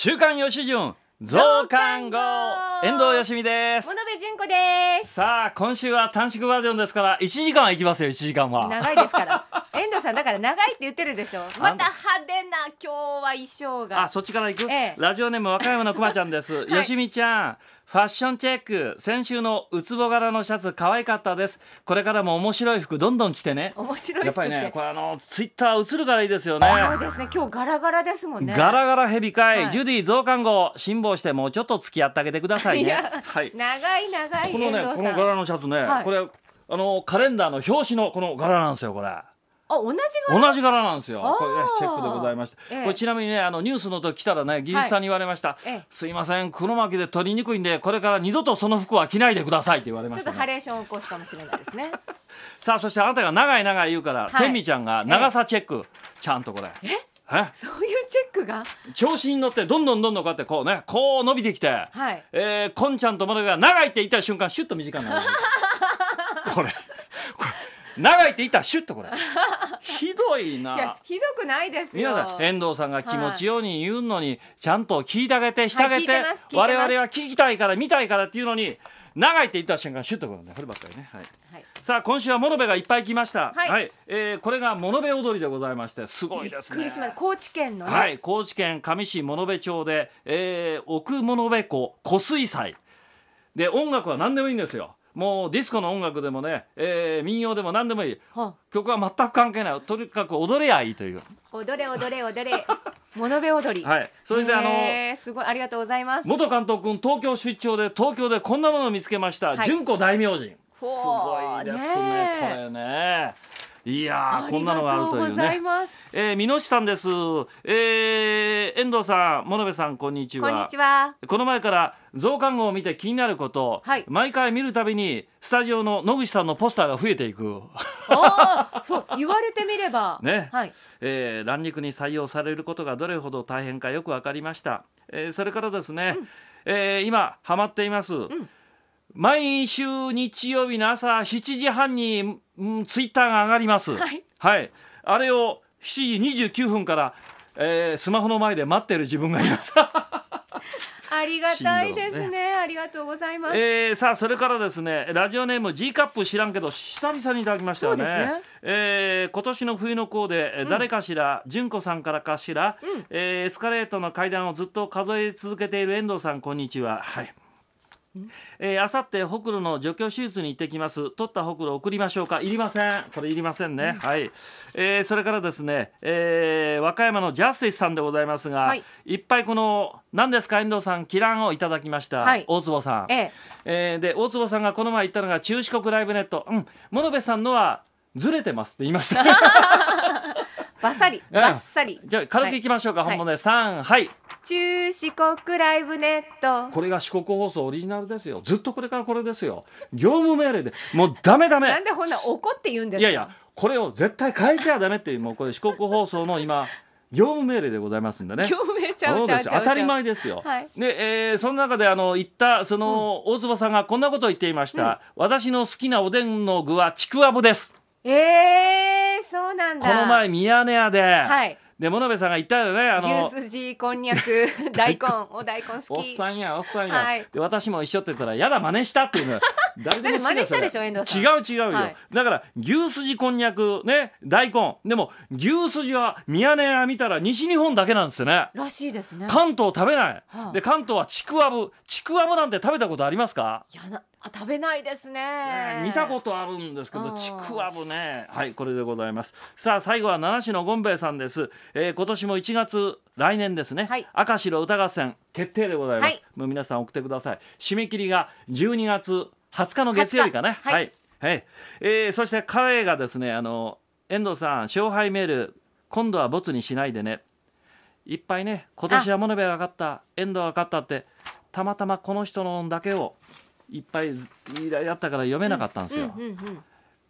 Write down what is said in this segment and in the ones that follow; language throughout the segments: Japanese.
週刊よしじゅん増刊号遠藤よしみです物部純子ですさあ今週は短縮バージョンですから1時間はいきますよ1時間は長いですから 遠藤さんだから長いって言ってるでしょまた派手な今日は衣装があそっちから行く、ええ、ラジオネーム和歌山のくまちゃんです、はい、よしみちゃんファッションチェック先週のウツボ柄のシャツ可愛かったですこれからも面白い服どんどん着てね面白いやっぱりねこれあのツイッター映るからいいですよねそうですね今日ガラガラですもんねガラガラヘビ会、はい、ジュディ増刊号辛抱してもうちょっと付き合ってあげてくださいねはい。長い長いこのねこの柄のシャツね、はい、これあのカレンダーの表紙のこの柄なんですよこれあ同じ柄同じ柄なんですよこれ、ね、チェックでございました、ええ、これちなみにねあのニュースの時来たらね技術さんに言われました、はいすいません黒巻で取りにくいんでこれから二度とその服は着ないでくださいって言われました、ね、ちょっとハレーションを起こすかもしれないですね さあそしてあなたが長い長い言うから、はい、天美ちゃんが長さチェック、ちゃんとこれええそういうチェックが調子に乗ってどんどんどんどんこうやってこうねこう伸びてきて、はい、えー、こんちゃんとものが長いって言った瞬間シュッと短くなるこれこれ長いって言ったらシュッとこれどいな。いやひどくないですよ。皆さん遠藤さんが気持ちように言うのに、ちゃんと聞いてあげてしてあげて,、はいてて。我々は聞きたいから見たいからっていうのに。長いって言った瞬間シュッとくるんでこればっかりね、はい、はい、さあ今週は物部がいっぱい来ました、はい、はい、えー、これが物部踊りでございましてすごいですね高知県の、ね、はい高知県上市物部町で、えー、奥物部湖湖水祭で音楽は何でもいいんですよもうディスコの音楽でもね、えー、民謡でも何でもいい、はあ、曲は全く関係ないとにかく踊れやいいという踊れ踊れ踊れ 物部踊りはいそれであのすごいありがとうございます元監督君東京出張で東京でこんなものを見つけました、はい、純子大明神すごいですねこれねいやこんなのがあるというね。ええー、美濃さんです。えー、遠藤さん、物部さん、こんにちは。こんにちは。この前から増刊号を見て気になること、はい、毎回見るたびにスタジオの野口さんのポスターが増えていく。ああ、そう言われてみれば。ね。はい。えー、乱肉に採用されることがどれほど大変かよくわかりました。えー、それからですね。うん、えー、今ハマっています。うん毎週日曜日の朝7時半に、うん、ツイッターが上がります、はい、はい、あれを7時29分から、えー、スマホの前で待ってる自分がいます ありがたいですね、ね、ありがとうございます。えー、さあそれからですねラジオネーム G カップ知らんけど久々にいただきましたよね。ねえー、今年の冬のコで、うん、誰かしら純子さんからかしら、うん、えー、エスカレートの階段をずっと数え続けている遠藤さんこんにちは。はい。えー、あさってほくろの除去手術に行ってきます取ったほくろ送りましょうかいりませんこれいりませんね、うん、はい、えー、それからですね、えー、和歌山のジャスティスさんでございますが、はい、いっぱいこの何ですか遠藤さんキランをいただきました、はい、大坪さん、えええー、で大坪さんがこの前言ったのが中四国ライブネットうん物部さんのはずれてますって言いました バッサリ、バッサリ。じゃあ軽くいきましょうか、はい、本物で三、はい、はい。中四国ライブネットこれが四国放送オリジナルですよずっとこれからこれですよ業務命令でもうダメダメなんでほんな怒って言うんですかいやいやこれを絶対変えちゃダメっていうもうこれ四国放送の今業務命令でございますんでね。業務命ちゃう当たり前ですよ。はい、で、えー、その中であの言ったその、大坪さんがこんなことを言っていました、うん、私の好きなおでんの具はちくわぶです。ええー、そうなんだ。この前ミヤネ屋で。はい。で物部さんが言ったよねあの牛すじこんにゃく 大根お大根好きおっさんやおっさんや、はい、で私も一緒って言ったらやだ真似したっていうの誰でも真似したでしょ遠藤さん違う違うよ、はい、だから牛すじこんにゃくね大根でも牛すじはミヤネ屋見たら西日本だけなんですよねらしいですね関東食べない、はあ、で関東はちくわぶちくわぶなんて食べたことありますかいやなあ食べないですね、ね、見たことあるんですけどちくわぶねはいこれでございますさあ最後は七市のゴンベイさんです、えー、今年も1月来年ですね、はい、赤白歌合戦決定でございます、はい、もう皆さん送ってください締め切りが12月20日の月曜日かなはい、はい、はい、えー、そして彼がですねあの遠藤さん勝敗メール今度はボツにしないでねいっぱいね今年は物部が勝った遠藤が勝ったってたまたまこの人のだけをいっぱいやったから読めなかったんですよ。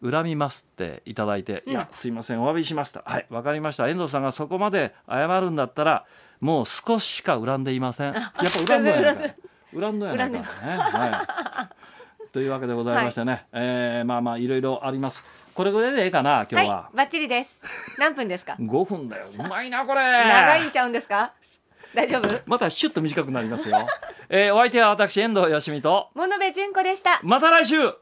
恨みますっていただいて、いやすいませんお詫びしましたはいわかりました遠藤さんがそこまで謝るんだったらもう少ししか恨んでいませんやっぱ恨むや恨んのやないはいというわけでございましてね、はい、えー、まあまあいろいろあります。これぐらいでいいかな今日は。はい、バッチリです。何分ですか。5 分だよ。うまいなこれ。長いんちゃうんですか。大丈夫。またシュッと短くなりますよ。えー、お相手は私遠藤よしみと。物部純子でした。また来週。